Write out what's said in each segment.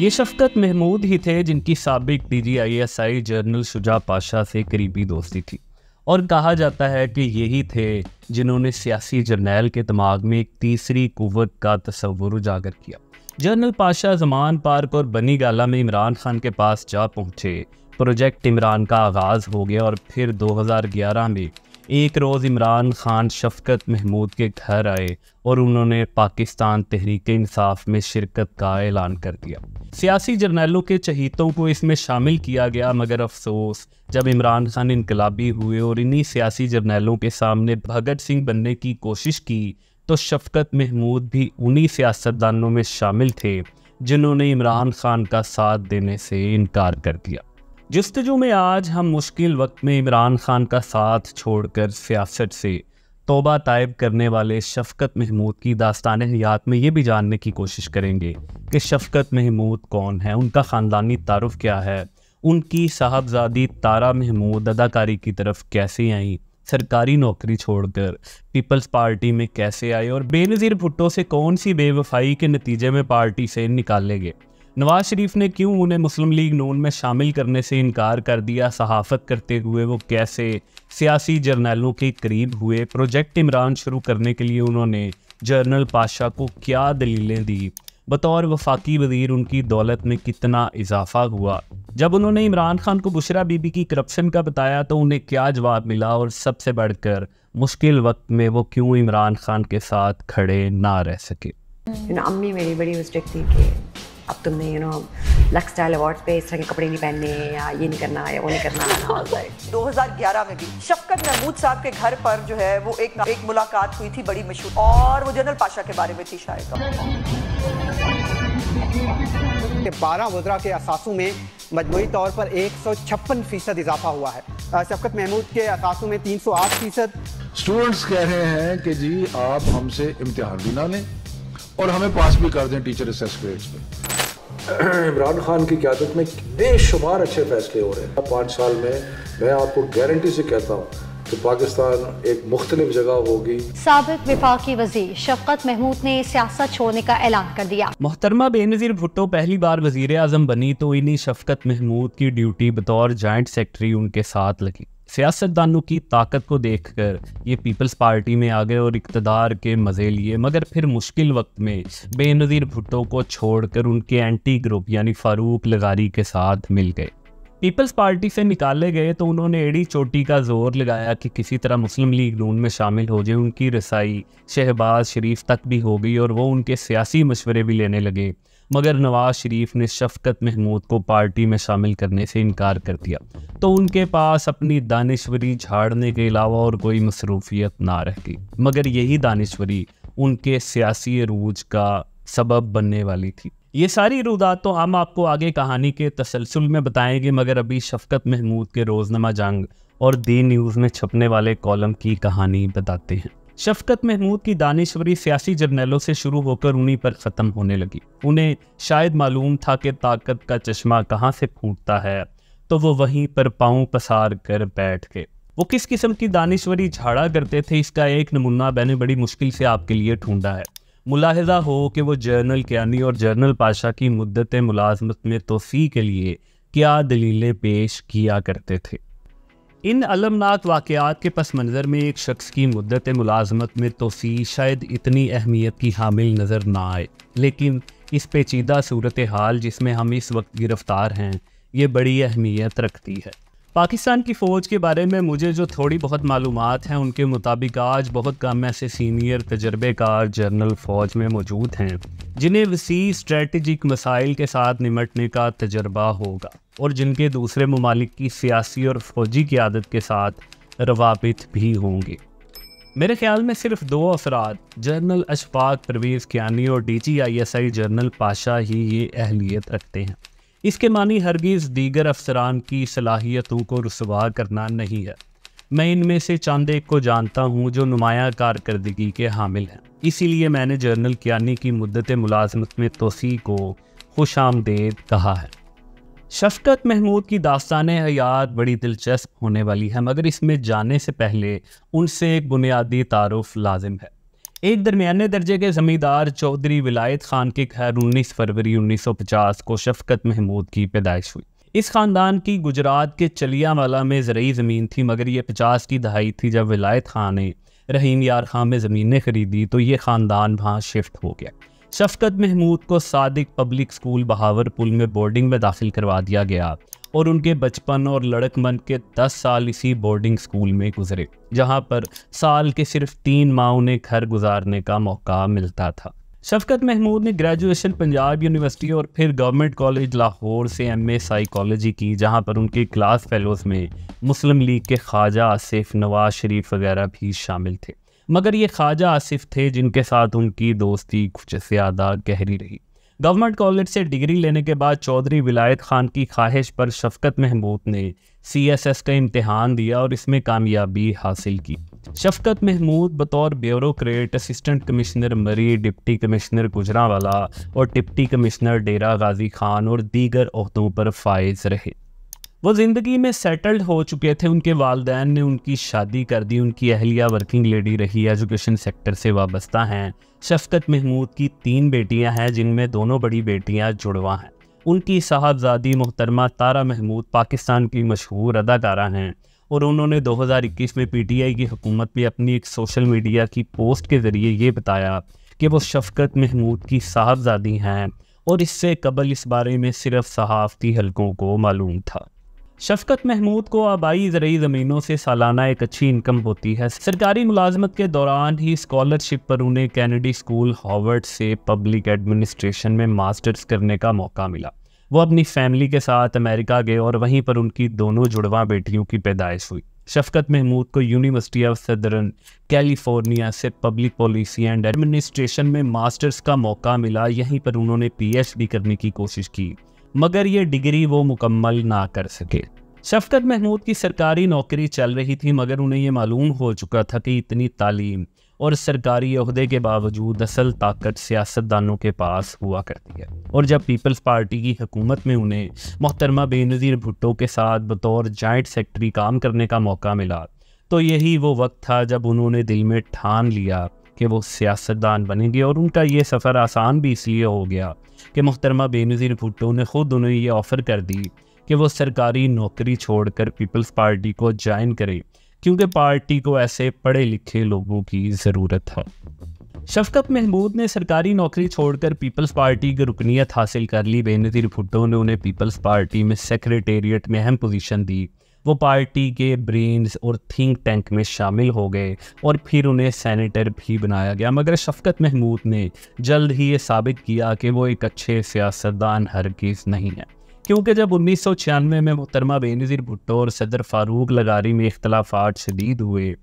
ये शफकत महमूद ही थे जिनकी सबक D G I S I general Shuja Pasha से करीबी दोस्ती थी और कहा जाता है कि यही थे जिन्होंने सियासी जर्नैल के दिमाग में एक तीसरी कुत का तस्वुर उजागर किया जर्नल पाशा जमान पार्क और बनी गाला में इमरान खान के पास जा पहुंचे प्रोजेक्ट इमरान का आगाज़ हो गया और फिर 2011 में एक रोज़ इमरान खान शफकत महमूद के घर आए और उन्होंने पाकिस्तान तहरीक इंसाफ में शिरकत का ऐलान कर दिया सियासी जर्नैलों के चहीतों को इसमें शामिल किया गया मगर अफसोस जब इमरान खान इनकलाबी हुए और इन्हीं सियासी जर्नैलों के सामने भगत सिंह बनने की कोशिश की तो शफकत महमूद भी उन्हीं सियासतदानों में शामिल थे जिन्होंने इमरान खान का साथ देने से इनकार कर दिया जस्तजू में आज हम मुश्किल वक्त में इमरान खान का साथ छोड़कर सियासत से तोबा तायब करने वाले शफकत महमूद की दास्तान हयात में ये भी जानने की कोशिश करेंगे कि शफकत महमूद कौन है उनका ख़ानदानी तारफ़ क्या है उनकी साहबजादी तारा महमूद अदाकारी की तरफ कैसे आई सरकारी नौकरी छोड़कर पीपल्स पार्टी में कैसे आए और बेनज़ीर भुट्टो से कौन सी बेवफाई के नतीजे में पार्टी से निकाले गए नवाज शरीफ ने क्यों उन्हें मुस्लिम लीग नून में शामिल करने से इनकार कर दिया सहाफत करते हुए वो कैसे सियासी जर्नलों के करीब हुए प्रोजेक्ट इमरान शुरू करने के लिए उन्होंने जर्नल पाशा को क्या दलीलें दी बतौर वफाकी वजीर उनकी दौलत में कितना इजाफा हुआ जब उन्होंने इमरान खान को बुशरा बीबी की करप्शन का बताया तो उन्हें क्या जवाब मिला और सबसे बढ़कर मुश्किल वक्त में वो क्यों इमरान खान के साथ खड़े ना रह सके अम्मी मेरी बड़ी मिस्टेक थी कि अब तुमने you know Lux style award पे इस तरह के कपड़े नहीं पहनने या ये नहीं करना या वो नहीं करना दो हजार ग्यारह में भी शफकत महमूद साहब के घर पर जो है वो एक एक मुलाकात हुई थी बड़ी मशहूर और वो जनरल पाशा के बारे में थी शायद बारह वजरा के असासों में मजमूरी तौर पर एक सौ छप्पन फीसद इजाफा हुआ है शफकत महमूद के असासों में तीन सौ आठ फीसद स्टूडेंट्स कह रहे हैं कि जी आप हमसे इम्तिहान भी ना लें और हमें पास भी कर दें टीचर असेस ग्रेड्स पर इमरान खान की क्यादत में बेशुमार अच्छे फैसले हो रहे हैं पाँच साल में मैं आपको गारंटी से कहता हूँ तो पाकिस्तान एक मुख्तलिफ जगह होगी सबक विफाकी वजीर शफकत महमूद ने सियासत छोड़ने का ऐलान कर दिया मोहतरमा बेनजीर भुट्टो पहली बार वजीर आज़म बनी तो इन्हीं शफकत महमूद की ड्यूटी बतौर जॉइंट सेक्रेटरी उनके साथ लगी सियासतदानों की ताकत को देखकर ये पीपल्स पार्टी में आ गए और इकतदार के मज़े लिए मगर फिर मुश्किल वक्त में बेनज़ीर भुट्टो को छोड़कर उनके एंटी ग्रुप यानी फारूक लगारी के साथ मिल गए पीपल्स पार्टी से निकाले गए तो उन्होंने एड़ी चोटी का जोर लगाया कि किसी तरह मुस्लिम लीग नून में शामिल हो जाए उनकी रसाई शहबाज शरीफ तक भी हो गई और वो उनके सियासी मशवरे भी लेने लगे मगर नवाज शरीफ ने शफकत महमूद को पार्टी में शामिल करने से इनकार कर दिया तो उनके पास अपनी दानश्वरी झाड़ने के अलावा और कोई मसरूफियत ना रह गई मगर यही दानश्वरी उनके सियासी रूज का सबब बनने वाली थी ये सारी रुदात तो हम आपको आगे कहानी के तसलसल में बताएंगे मगर अभी शफकत महमूद के रोज़नामा जंग और दी न्यूज़ में छपने वाले कॉलम की कहानी बताते हैं शफकत महमूद की दानिशवरी सियासी जर्नलों से शुरू होकर उन्हीं पर ख़त्म होने लगी उन्हें शायद मालूम था कि ताकत का चश्मा कहाँ से फूटता है तो वो वहीं पर पाँव पसार कर बैठ गए वो किस किस्म की दानिशवरी झाड़ा करते थे इसका एक नमूना मैंने बड़ी मुश्किल से आपके लिए ढूंढा है मुलाहजा हो कि वो जर्नल क्यानी और जर्नल पाशा की मुद्दत मुलाजमत में तोसी के लिए क्या दलीलें पेश किया करते थे इन अलमनाक वाक़ात के पस मंज़र में एक शख्स की मदत मुलाजमत में तोसी शायद इतनी अहमियत की हामिल नज़र ना आए लेकिन इस पेचीदा सूरत हाल जिसमें हम इस वक्त गिरफ़्तार हैं ये बड़ी अहमियत रखती है पाकिस्तान की फ़ौज के बारे में मुझे जो थोड़ी बहुत मालूम हैं उनके मुताबिक आज बहुत कम ऐसे सीनियर तजर्बेकार जनरल फ़ौज में मौजूद हैं जिन्हें वसी स्ट्रेटजिक मसाइल के साथ निमटने का तजर्बा होगा और जिनके दूसरे ममालिक की सियासी और फौजी की आदत के साथ रवाबित भी होंगे मेरे ख्याल में सिर्फ दो अफराद जनरल अशफाक परवेज़ क्यानी और D G I S I general Pasha ही ये अहलियत रखते हैं इसके मानी हरगिज़ दीगर अफसरान की सलाहियतों को रसवा करना नहीं है मैं इनमें से चंद एक को जानता हूँ जो नुमाया कारकरी के हामिल हैं इसीलिए मैंने जनरल क्यानी की मदत मुलाजमत में तोसी को खुश आमदेद कहा है शफकत महमूद की दास्तान हयात बड़ी दिलचस्प होने वाली है मगर इसमें जाने से पहले उनसे एक बुनियादी तारफ़ लाजिम है एक दरमियाने दर्जे के ज़मींदार चौधरी विलायत ख़ान के घर उन्नीस फरवरी 1950 को शफकत महमूद की पैदाइश हुई इस ख़ानदान की गुजरात के चलियावाला में ज़रूरी ज़मीन थी मगर ये पचास की दहाई थी जब विलायत ख़ान ने रहीम यार खां में ज़मीनें खरीदी तो ये ख़ानदान वहाँ शिफ्ट हो गया शफकत महमूद को सादिक पब्लिक स्कूल बहावरपुल में बोर्डिंग में दाखिल करवा दिया गया और उनके बचपन और लड़कमन के 10 साल इसी बोर्डिंग स्कूल में गुजरे जहां पर साल के सिर्फ तीन माह उन्हें घर गुजारने का मौका मिलता था शफकत महमूद ने ग्रेजुएशन पंजाब यूनिवर्सिटी और फिर गवर्नमेंट कॉलेज लाहौर से एम ए साइकोलॉजी की जहां पर उनके क्लास फेलोज़ में मुस्लिम लीग के ख्वाजा आसिफ नवाज शरीफ वगैरह भी शामिल थे मगर ये ख्वाजा आसिफ थे जिनके साथ उनकी दोस्ती कुछ ज़्यादा गहरी रही गवर्नमेंट कॉलेज से डिग्री लेने के बाद चौधरी विलायत खान की ख्वाहिश पर शफकत महमूद ने सी एस एस का इम्तहान दिया और इसमें कामयाबी हासिल की शफकत महमूद बतौर bureaucrat assistant commissioner Murree deputy commissioner Gujranwala और डिप्टी कमिश्नर डेरा गाजी खान और दीगर अहदों पर फायज रहे वो ज़िंदगी में सेटल्ड हो चुके थे उनके वालदेन ने उनकी शादी कर दी उनकी अहलिया वर्किंग लेडी रही एजुकेशन सेक्टर से वाबस्ता हैं शफकत महमूद की तीन बेटियां हैं जिनमें दोनों बड़ी बेटियां जुड़वा हैं उनकी साहबजादी मोहतरमा तारा महमूद पाकिस्तान की मशहूर अदाकारा हैं और उन्होंने 2021 में पीटीआई की हुकूमत में अपनी एक सोशल मीडिया की पोस्ट के ज़रिए ये बताया कि वो शफकत महमूद की साहबजादी हैं और इससे कबल इस बारे में सिर्फ सहाफ़ती हलकों को मालूम था शफकत महमूद को आबाई जरिए ज़मीनों से सालाना एक अच्छी इनकम होती है सरकारी मुलाजमत के दौरान ही स्कॉलरशिप पर उन्हें कैनेडी स्कूल हॉवर्ड से पब्लिक एडमिनिस्ट्रेशन में मास्टर्स करने का मौका मिला वो अपनी फैमिली के साथ अमेरिका गए और वहीं पर उनकी दोनों जुड़वा बेटियों की पैदाइश हुई शफकत महमूद को यूनिवर्सिटी ऑफ सदरन कैलिफोर्निया से पब्लिक पॉलिसी एंड एडमिनिस्ट्रेशन में मास्टर्स का मौका मिला यहीं पर उन्होंने पीएचडी करने की कोशिश की मगर ये डिग्री वो मुकम्मल ना कर सके शफकत महमूद की सरकारी नौकरी चल रही थी मगर उन्हें यह मालूम हो चुका था कि इतनी तालीम और सरकारी अहदे के बावजूद असल ताकत सियासतदानों के पास हुआ करती है और जब पीपल्स पार्टी की हुकूमत में उन्हें मोहतरमा बेनज़ीर भुट्टो के साथ बतौर जॉइंट सेक्रेटरी काम करने का मौका मिला तो यही वो वक्त था जब उन्होंने दिल में ठान लिया कि वो सियासतदान बनेंगे और उनका ये सफ़र आसान भी इसलिए हो गया कि मोहतरमा बेनज़ीर भुट्टो ने ख़ुद उन्हें ये ऑफ़र कर दी कि वो सरकारी नौकरी छोड़कर पीपल्स पार्टी को ज्वाइन करे क्योंकि पार्टी को ऐसे पढ़े लिखे लोगों की ज़रूरत है शफकत महमूद ने सरकारी नौकरी छोड़कर पीपल्स पार्टी की रुकनीत हासिल कर ली बेनज़ीर भुट्टो ने उन्हें पीपल्स पार्टी में सेक्रेटेरिएट में अहम पोजीशन दी वो पार्टी के ब्रेन्स और थिंक टैंक में शामिल हो गए और फिर उन्हें सैनिटर भी बनाया गया मगर शफकत महमूद ने जल्द ही ये साबित किया कि वो एक अच्छे सियासतदान हर नहीं है क्योंकि जब उन्नीस सौ छियानवे में मुहतरमा बेनज़ीर भुट्टो और सदर फारूक लगारी में इख्तलाफात शदीद हुए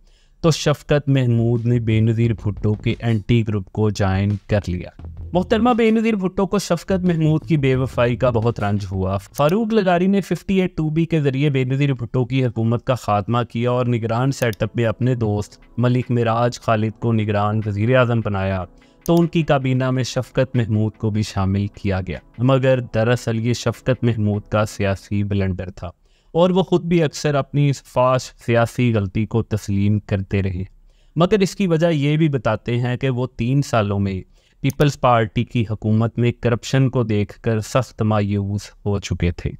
तो शफकत महमूद ने बेनज़ीर भुट्टो के एंटी ग्रुप को ज्वाइन कर लिया मोहतरमा बेनज़ीर भुट्टो को शफकत महमूद की बेवफाई का बहुत रंज हुआ फारूक लगारी ने फिफ्टी एट टू बी के जरिए बेनज़ीर भुट्टो की हुकूमत का खात्मा किया और निगरान सेटअप में अपने दोस्त मलिक मिराज खालिद को निगरान वजीर अजम बनाया तो उनकी काबीना में शफकत महमूद को भी शामिल किया गया मगर दरअसल ये शफकत महमूद का सियासी बलंडर था और वो ख़ुद भी अक्सर अपनी इस फाश सियासी गलती को तस्लीम करते रहे मगर इसकी वजह ये भी बताते हैं कि वो तीन सालों में पीपल्स पार्टी की हुकूमत में करप्शन को देख कर सख्त मायूस हो चुके थे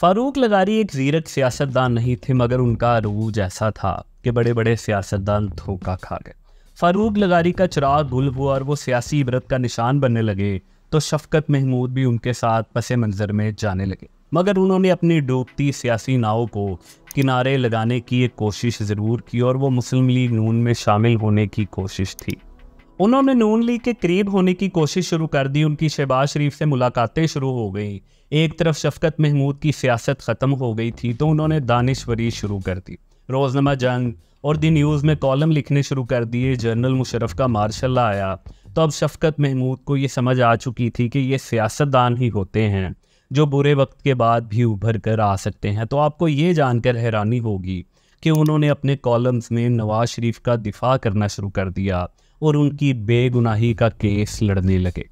फारूक लगारी एक जीरक सियासतदान नहीं थे मगर उनका रूज ऐसा था कि बड़े बड़े सियासतदान धोखा खा गए फारूक लगारी का चिराग गुल हुआ और वो सियासी इबरत का निशान बनने लगे तो शफकत महमूद भी उनके साथ पस मंज़र में जाने लगे मगर उन्होंने अपनी डूबती सियासी नाव को किनारे लगाने की एक कोशिश ज़रूर की और वो मुस्लिम लीग नून में शामिल होने की कोशिश थी उन्होंने नून लीग के करीब होने की कोशिश शुरू कर दी उनकी शहबाज शरीफ से मुलाकातें शुरू हो गई एक तरफ शफकत महमूद की सियासत ख़त्म हो गई थी तो उन्होंने दानिशवरी शुरू कर दी रोजनमा जंग और दी न्यूज़ में कॉलम लिखने शुरू कर दिए जनरल मुशरफ का मार्शल आया तो अब शफकत महमूद को ये समझ आ चुकी थी कि ये सियासतदान ही होते हैं जो बुरे वक्त के बाद भी उभर कर आ सकते हैं तो आपको ये जानकर हैरानी होगी कि उन्होंने अपने कॉलम्स में नवाज शरीफ का दिफा करना शुरू कर दिया और उनकी बेगुनाही का केस लड़ने लगे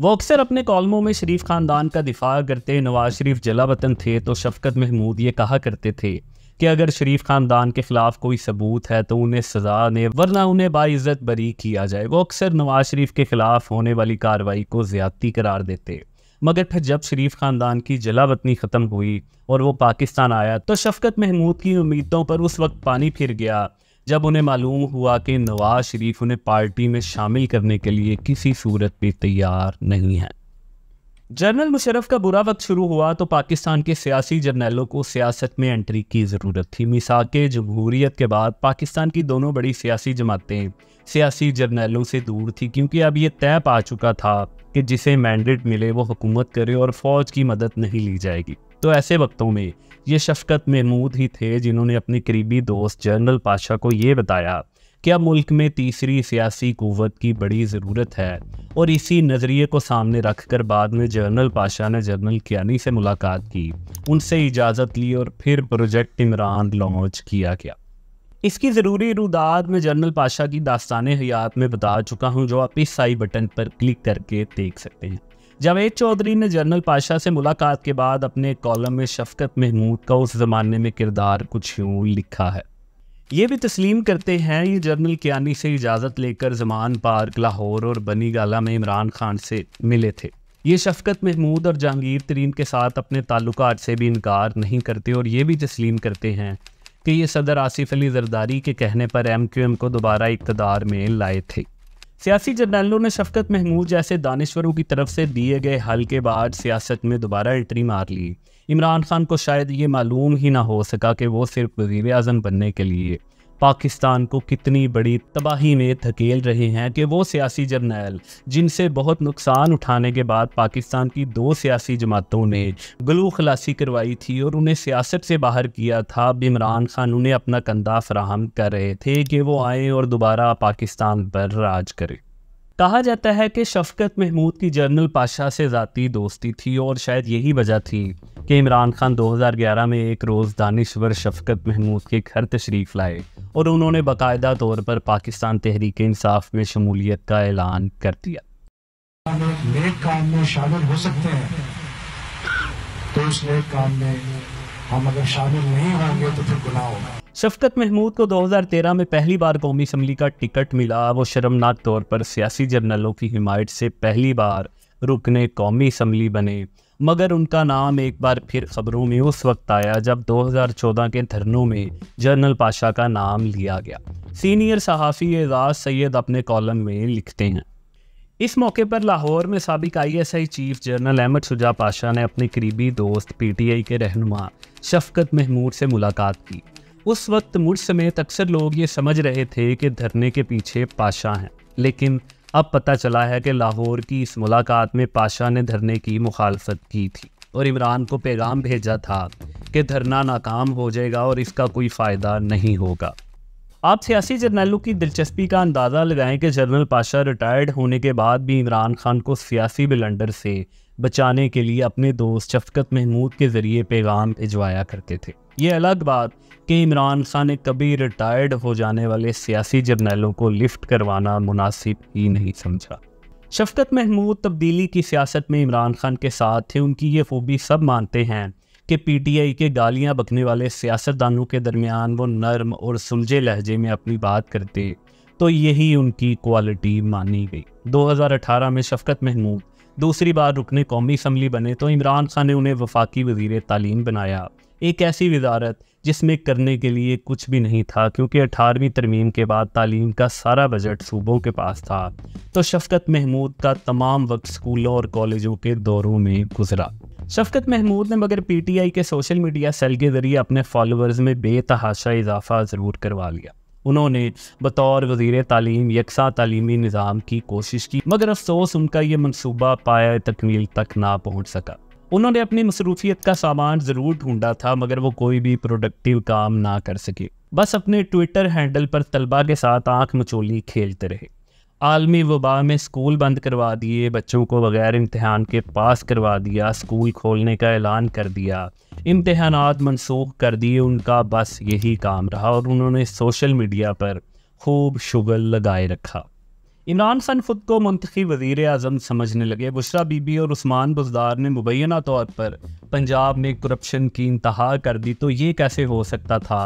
वो अक्सर अपने कॉलमों में शरीफ ख़ानदान का दिफा करते नवाज शरीफ जला वतन थे तो शफकत महमूद ये कहा करते थे कि अगर शरीफ खानदान के खिलाफ कोई सबूत है तो उन्हें सजा ने वरना उन्हें बाइज्जत बरी किया जाए वो अक्सर नवाज शरीफ के खिलाफ होने वाली कार्रवाई को ज्यादती करार देते मगर फिर जब शरीफ खानदान की जलावतनी ख़त्म हुई और वो पाकिस्तान आया तो शफकत महमूद की उम्मीदों पर उस वक्त पानी फिर गया जब उन्हें मालूम हुआ कि नवाज शरीफ उन्हें पार्टी में शामिल करने के लिए किसी सूरत भी तैयार नहीं है जनरल मुशरफ का बुरा वक्त शुरू हुआ तो पाकिस्तान के सियासी जर्नलों को सियासत में एंट्री की ज़रूरत थी मिसाक जमहूरीत के बाद पाकिस्तान की दोनों बड़ी सियासी जमातें सियासी जर्नलों से दूर थी क्योंकि अब ये तय पा चुका था कि जिसे मैंडेट मिले वो हुकूमत करे और फ़ौज की मदद नहीं ली जाएगी तो ऐसे वक्तों में ये शफकत महमूद ही थे जिन्होंने अपने करीबी दोस्त जनरल पाशा को ये बताया क्या मुल्क में तीसरी सियासी कुत की बड़ी ज़रूरत है और इसी नज़रिए को सामने रख कर बाद में जनरल पाशा ने जनरल कियानी से मुलाकात की उनसे इजाज़त ली और फिर प्रोजेक्ट इमरान लॉन्च किया गया इसकी ज़रूरी रुदाद में जनरल पाशा की दास्तान हयात में बता चुका हूँ जो आप इस साई बटन पर क्लिक करके देख सकते हैं जावेद चौधरी ने जनरल पाशा से मुलाकात के बाद अपने कॉलम में शफकत महमूद का उस ज़माने में किरदार कुछ यूँ लिखा है ये भी तस्लीम करते हैं ये जर्नल कियानी से इजाज़त लेकर जमान पार्क लाहौर और बनी गाला में इमरान खान से मिले थे ये शफकत महमूद और जहांगीर तरीन के साथ अपने ताल्लुक से भी इनकार नहीं करते और ये भी तस्लीम करते हैं कि ये सदर आसिफ अली जरदारी के कहने पर एम क्यू एम को दोबारा इकतदार में लाए थे सियासी जर्नलों ने शफकत महमूद जैसे दानश्वरों की तरफ से दिए गए हल के बाद सियासत में दोबारा एंट्री मार ली इमरान खान को शायद ये मालूम ही ना हो सका कि वो सिर्फ वजीर अजम बनने के लिए पाकिस्तान को कितनी बड़ी तबाही में धकेल रहे हैं कि वो सियासी जर्नैल जिनसे बहुत नुकसान उठाने के बाद पाकिस्तान की दो सियासी जमातों ने गलू खलासी करवाई थी और उन्हें सियासत से बाहर किया था अब इमरान खान उन्हें अपना कंधा फ्राहम कर रहे थे कि वो आए और दोबारा पाकिस्तान पर राज करें कहा जाता है कि शफकत महमूद की जनरल पाशाह से ज़ाती दोस्ती थी और शायद यही वजह थी कि इमरान खान 2011 में एक रोज़ दानिशवर शफकत महमूद के घर तशरीफ़ लाए और उन्होंने बाकायदा तौर पर पाकिस्तान तहरीक इंसाफ में शमूलियत का ऐलान कर दिया काम में शामिल हो सकते हैं तो उस नेक काम में हम अगर शामिल नहीं होंगे तो फिर गुनाह होगा शफकत महमूद को 2013 में पहली बार कौमी असम्बली का टिकट मिला वो शर्मनाक तौर पर सियासी जर्नलों की हिमायत से पहली बार रुकने कौमी असम्बली बने मगर उनका नाम एक बार फिर खबरों में उस वक्त आया जब 2014 के धरनों में जनरल पाशा का नाम लिया गया सीनियर सहाफ़ी एजाज सैद अपने कॉलम में लिखते हैं इस मौके पर लाहौर में सबक I chief general Ahmad Shuja Pasha ने अपने करीबी दोस्त पीटीआई के रहनुमा शफकत महमूद से मुलाकात की उस वक्त मुझ समेत अक्सर लोग ये समझ रहे थे कि धरने के पीछे पाशा हैं लेकिन अब पता चला है कि लाहौर की इस मुलाकात में पाशा ने धरने की मुखालफत की थी और इमरान को पैगाम भेजा था कि धरना नाकाम हो जाएगा और इसका कोई फ़ायदा नहीं होगा आप सियासी जर्नलों की दिलचस्पी का अंदाज़ा लगाएं कि जनरल पाशा रिटायर्ड होने के बाद भी इमरान खान को सियासी बिलंडर से बचाने के लिए अपने दोस्त शफकत महमूद के ज़रिए पैगाम भिजवाया करते थे ये अलग बात कि इमरान खान ने कभी रिटायर्ड हो जाने वाले सियासी जर्नलों को लिफ्ट करवाना मुनासिब ही नहीं समझा शफकत महमूद तब्दीली की सियासत में इमरान खान के साथ थे उनकी ये खूबी सब मानते हैं कि पीटीआई के गालियां बकने वाले सियासतदानों के दरमियान वो नर्म और सुलझे लहजे में अपनी बात करते तो यही उनकी क्वालिटी मानी गई 2018 में शफकत महमूद दूसरी बार रुकने कौमी असम्बली बने तो इमरान खान ने उन्हें वफाकी वजीर तालीम बनाया एक ऐसी वजारत जिसमें करने के लिए कुछ भी नहीं था क्योंकि अठारहवीं तरमीम के बाद तालीम का सारा बजट सूबों के पास था तो शफकत महमूद का तमाम वक्त स्कूलों और कॉलेजों के दौरों में गुजरा शफकत महमूद ने मगर पीटीआई के सोशल मीडिया सेल के ज़रिए अपने फॉलोअर्स में बेतहाशा इजाफा ज़रूर करवा लिया उन्होंने बतौर वजीर तालीम यकसा तलीमी निज़ाम की कोशिश की मगर अफसोस उनका ये मनसूबा पाया तकमील तक ना पहुँच सका उन्होंने अपनी मसरूफियत का सामान ज़रूर ढूंढा था मगर वो कोई भी प्रोडक्टिव काम ना कर सके बस अपने ट्विटर हैंडल पर तलबा के साथ आंख मचोली खेलते रहे आलमी वबा में स्कूल बंद करवा दिए बच्चों को बगैर इम्तहान के पास करवा दिया स्कूल खोलने का ऐलान कर दिया इम्तहान मनसूख कर दिए उनका बस यही काम रहा और उन्होंने सोशल मीडिया पर खूब शुगल लगाए रखा इमरान खान खुद को मनतखी वजीर अजम समझने लगे बुशरा बीबी और उस्मान बुजदार ने मुबैना तौर पर पंजाब में करप्शन की इंतहा कर दी तो ये कैसे हो सकता था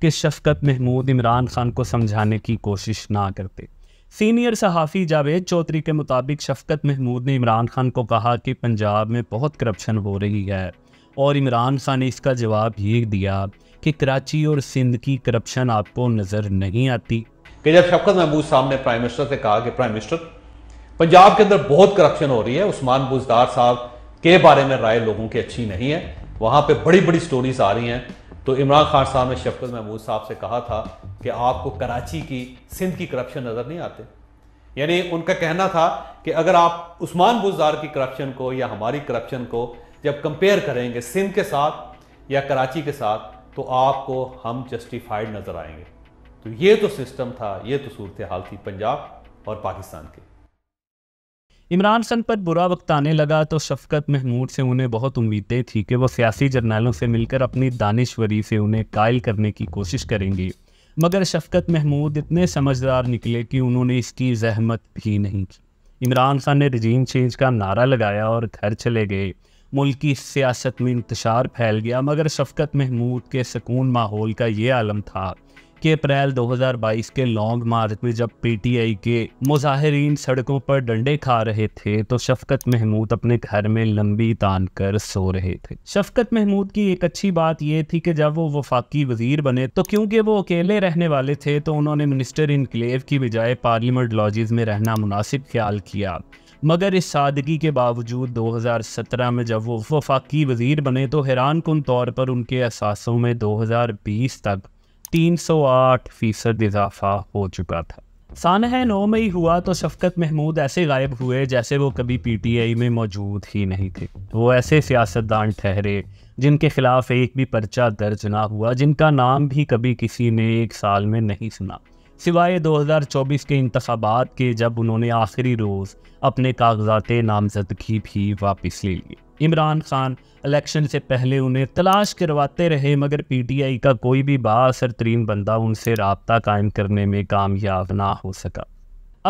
कि शफकत महमूद इमरान खान को समझाने की कोशिश ना करते सीनियर सहाफ़ी जावेद चौधरी के मुताबिक शफकत महमूद ने इमरान खान को कहा कि पंजाब में बहुत करप्शन हो रही है और इमरान खान ने इसका जवाब ये दिया कि कराची और सिंध की करप्शन आपको नज़र नहीं आती कि जब शफकत महबूज साहब ने प्राइम मिनिस्टर से कहा कि प्राइम मिनिस्टर पंजाब के अंदर बहुत करप्शन हो रही है उस्मान बुजदार साहब के बारे में राय लोगों की अच्छी नहीं है वहां पर बड़ी बड़ी स्टोरीज आ रही हैं तो इमरान खान साहब ने शफकत महमूद साहब से कहा था कि आपको कराची की सिंध की करप्शन नज़र नहीं आते यानी उनका कहना था कि अगर आप उस्मान बुजदार की करप्शन को या हमारी करप्शन को जब कंपेयर करेंगे सिंध के साथ या कराची के साथ तो आपको हम जस्टिफाइड नज़र आएंगे तो ये तो सिस्टम था ये तो सूरत हाल थी पंजाब और पाकिस्तान के इमरान खान पर बुरा वक्त आने लगा तो शफकत महमूद से उन्हें बहुत उम्मीदें थी कि वो सियासी जर्नलों से मिलकर अपनी दानिशवरी से उन्हें कायल करने की कोशिश करेंगी मगर शफकत महमूद इतने समझदार निकले कि उन्होंने इसकी जहमत भी नहीं की इमरान खान ने रजीम चेंज का नारा लगाया और घर चले गए मुल्की सियासत में इंतशार फैल गया मगर शफकत महमूद के सकून माहौल का ये आलम था कि अप्रैल 2022 के लॉन्ग मार्च में जब पीटीआई के मुजाहरीन सड़कों पर डंडे खा रहे थे तो शफकत महमूद अपने घर में लंबी तान कर सो रहे थे शफकत महमूद की एक अच्छी बात यह थी कि जब वो वफाकी वजीर बने तो क्योंकि वो अकेले रहने वाले थे तो उन्होंने मिनिस्टर इनक्लेव की बजाय पार्लियामेंट लॉजिज में रहना मुनासिब ख्याल किया मगर इस सादगी के बावजूद 2017 में जब वो वफाकी वजीर बने तो हैरान कन तौर पर उनके असासों में 2020 तक 308 फीसद इजाफा हो चुका था सान है नौ में ही हुआ तो शफकत महमूद ऐसे गायब हुए जैसे वो कभी पी टी आई में मौजूद ही नहीं थे वो ऐसे सियासतदान ठहरे जिनके खिलाफ एक भी पर्चा दर्ज ना हुआ जिनका नाम भी कभी किसी ने एक साल में नहीं सुना सिवाय 2024 के इंतबात के जब उन्होंने आखिरी रोज़ अपने कागजात नामजदगी भी वापस ले लिए इमरान खान इलेक्शन से पहले उन्हें तलाश करवाते रहे मगर पीटीआई का कोई भी बासर तरीन बंदा उनसे रबता कायम करने में कामयाब ना हो सका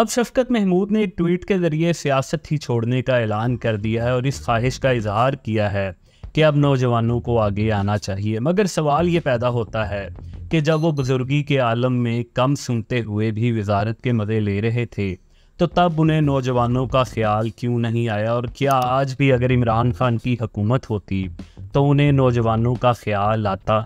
अब शफकत महमूद ने एक ट्वीट के ज़रिए सियासत ही छोड़ने का ऐलान कर दिया है और इस ख्वाहिश का इजहार किया है कि अब नौजवानों को आगे आना चाहिए मगर सवाल ये पैदा होता है कि जब वो बुजुर्गी के आलम में कम सुनते हुए भी वजारत के मज़े ले रहे थे तो तब उन्हें नौजवानों का ख्याल क्यों नहीं आया और क्या आज भी अगर इमरान खान की हकूमत होती तो उन्हें नौजवानों का ख्याल आता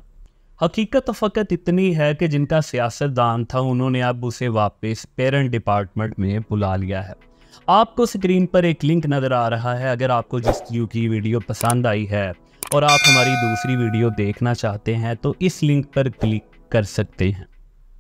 हकीकत तो फ़कत इतनी है कि जिनका सियासतदान था उन्होंने अब उसे वापस पेरेंट डिपार्टमेंट में बुला लिया है आपको स्क्रीन पर एक लिंक नज़र आ रहा है अगर आपको जिस यू की वीडियो पसंद आई है और आप हमारी दूसरी वीडियो देखना चाहते हैं तो इस लिंक पर क्लिक कर सकते हैं